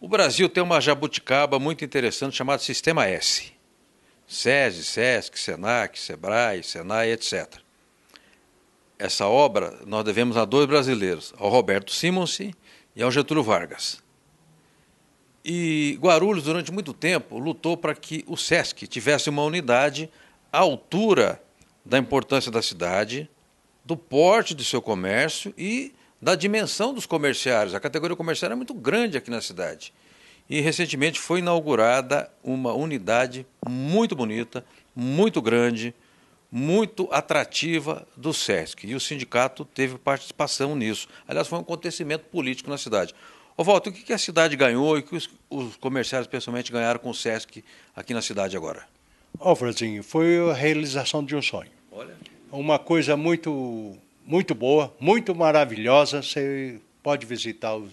O Brasil tem uma jabuticaba muito interessante chamada Sistema S. SESI, SESC, SENAC, SEBRAE, SENAI, etc. Essa obra nós devemos a dois brasileiros, ao Roberto Simonsi e ao Getúlio Vargas. E Guarulhos, durante muito tempo, lutou para que o SESC tivesse uma unidade à altura da importância da cidade, do porte do seu comércio e da dimensão dos comerciários. A categoria comerciária é muito grande aqui na cidade. E recentemente foi inaugurada uma unidade muito bonita, muito grande, muito atrativa do SESC. E o sindicato teve participação nisso. Aliás, foi um acontecimento político na cidade. Ô, Walter, o que a cidade ganhou e o que os comerciários, pessoalmente, ganharam com o SESC aqui na cidade agora? Ó, oh, foi a realização de um sonho. Olha uma coisa muito, muito boa, muito maravilhosa. Você pode visitar o,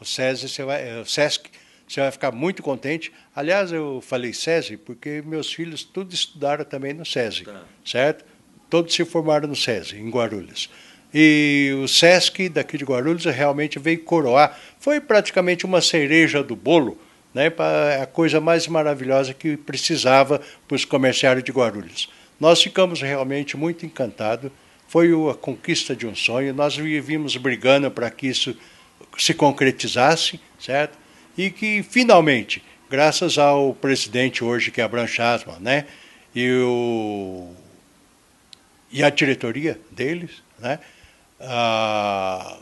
o SESI, você vai, o SESC, você vai ficar muito contente. Aliás, eu falei SESI porque meus filhos tudo estudaram também no SESI, tá. certo? Todos se formaram no SESI, em Guarulhos. E o SESC daqui de Guarulhos realmente veio coroar. Foi praticamente uma cereja do bolo, né? A coisa mais maravilhosa que precisava para os comerciários de Guarulhos. Nós ficamos realmente muito encantados. Foi a conquista de um sonho. Nós vivíamos brigando para que isso se concretizasse, certo? E que finalmente, graças ao presidente hoje que é Abraham Chasman, né? E o e a diretoria deles, né? Ah,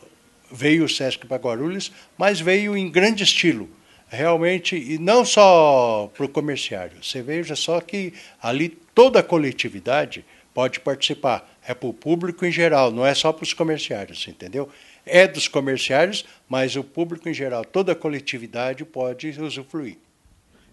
veio o Sesc para Guarulhos, mas veio em grande estilo realmente, e não só para o comerciário. Você veja só que ali Toda a coletividade pode participar. É para o público em geral, não é só para os comerciários, entendeu? É dos comerciários, mas o público em geral, toda a coletividade pode usufruir.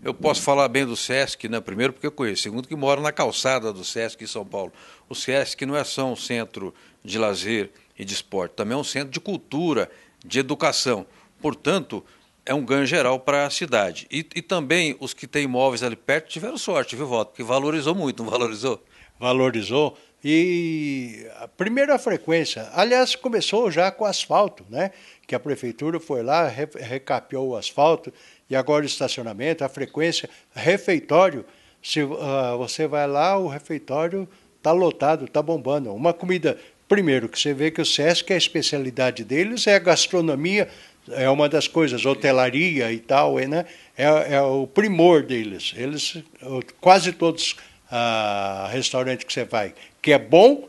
Eu posso falar bem do SESC, né? primeiro porque eu conheço, segundo que moro na calçada do SESC em São Paulo. O SESC não é só um centro de lazer e de esporte, também é um centro de cultura, de educação. Portanto, é um ganho geral para a cidade. E, e, também os que têm imóveis ali perto tiveram sorte, viu, Voto? Porque valorizou muito, não valorizou? Valorizou. E a primeira frequência, aliás, começou já com asfalto, né? Que a prefeitura foi lá, re, recapeou o asfalto e agora o estacionamento, a frequência, refeitório. Se uh, você vai lá, o refeitório está lotado, está bombando. Uma comida Primeiro, que você vê que o SESC, a especialidade deles é a gastronomia é uma das coisas, hotelaria e tal, é, né? é, é o primor deles. Eles, quase todos ah, restaurantes que você vai, que é bom,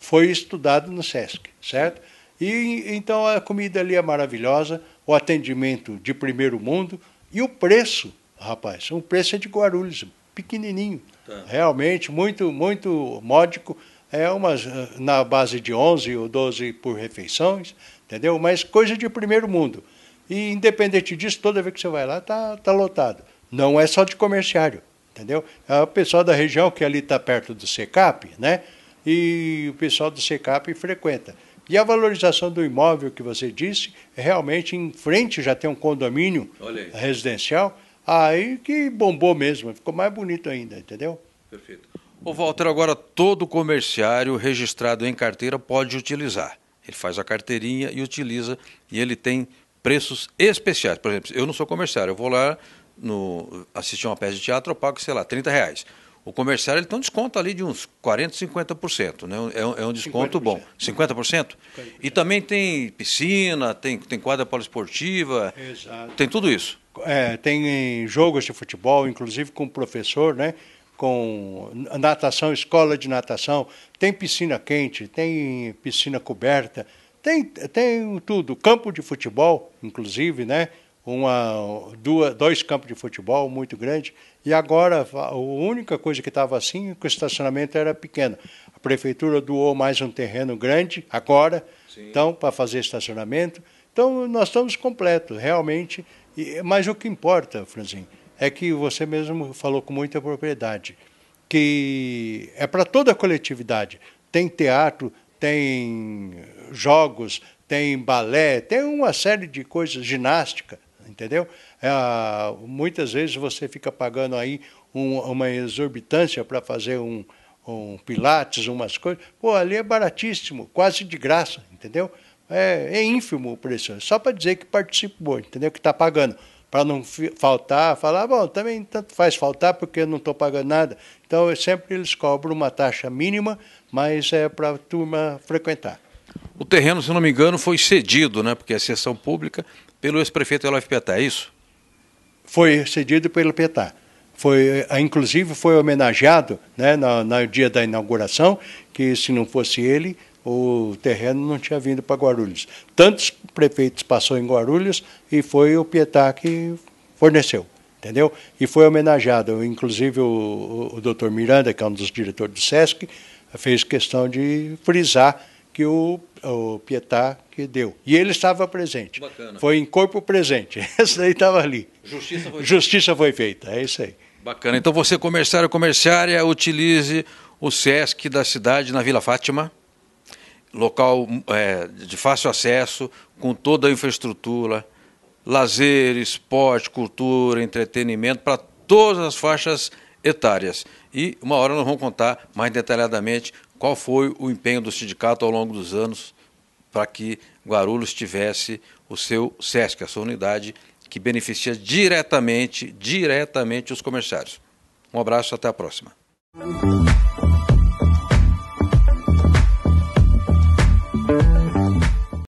foi estudado no SESC, certo? E então a comida ali é maravilhosa, o atendimento de primeiro mundo e o preço, rapaz, o preço é de Guarulhos, pequenininho, tá. realmente muito muito módico é umas eh, na base de 11 ou 12 por refeições, entendeu? Mas coisa de primeiro mundo. E independente disso, toda vez que você vai lá, tá, tá lotado. Não é só de comerciário, entendeu? É o pessoal da região que ali está perto do SECAP, né? E o pessoal do SECAP frequenta. E a valorização do imóvel que você disse, realmente em frente já tem um condomínio residencial, aí que bombou mesmo, ficou mais bonito ainda, entendeu? Perfeito. O Walter, agora todo comerciário registrado em carteira pode utilizar. Ele faz a carteirinha e utiliza, e ele tem preços especiais. Por exemplo, eu não sou comerciário, eu vou lá no, assistir uma peça de teatro, eu pago, sei lá, 30 reais. O comerciário ele tem um desconto ali de uns 40%, 50%. Né? É, um, é um desconto 50%. bom. 50%? 50%? E também tem piscina, tem, tem quadra poliesportiva. Exato. Tem tudo isso. É, tem jogos de futebol, inclusive com o professor, né? com natação, escola de natação, tem piscina quente, tem piscina coberta, tem, tem tudo, campo de futebol, inclusive, né? Uma, duas, dois campos de futebol muito grandes. E agora a única coisa que estava assim, que o estacionamento era pequeno. A prefeitura doou mais um terreno grande agora, Sim. então, para fazer estacionamento. Então, nós estamos completos, realmente. E, mas o que importa, Franzinho, é que você mesmo falou com muita propriedade, que é para toda a coletividade. Tem teatro, tem jogos, tem balé, tem uma série de coisas, ginástica, entendeu? É, muitas vezes você fica pagando aí um, uma exorbitância para fazer um, um pilates, umas coisas. Pô, ali é baratíssimo, quase de graça, entendeu? É, é ínfimo o preço, só para dizer que participou, entendeu? Que está pagando para não faltar, falar, bom, também tanto faz faltar porque eu não estou pagando nada. Então, eu sempre eles cobram uma taxa mínima, mas é para a turma frequentar. O terreno, se não me engano, foi cedido, né, porque é sessão pública, pelo ex-prefeito Eloy Petá é isso? Foi cedido pelo Petá Foi, eh, inclusive foi homenageado né, no, no dia da inauguração, que se não fosse ele, o terreno não tinha vindo para Guarulhos. Tantos prefeitos passou em Guarulhos e foi o Pietá que forneceu, entendeu? E foi homenageado, inclusive o, o, o doutor Miranda, que é um dos diretores do SESC, fez questão de frisar que o, o Pietá que deu. E ele estava presente. Bacana. Foi em corpo presente. Essa daí estava ali. Justiça foi, Justiça foi feita. É isso aí. Bacana. Então você, comerciário ou comerciária, utilize o SESC da cidade na Vila Fátima local é, de fácil acesso, com toda a infraestrutura, lazer, esporte, cultura, entretenimento para todas as faixas etárias. E uma hora nós vamos contar mais detalhadamente qual foi o empenho do sindicato ao longo dos anos para que Guarulhos tivesse o seu SESC, a sua unidade que beneficia diretamente, diretamente os comerciários. Um abraço, até a próxima.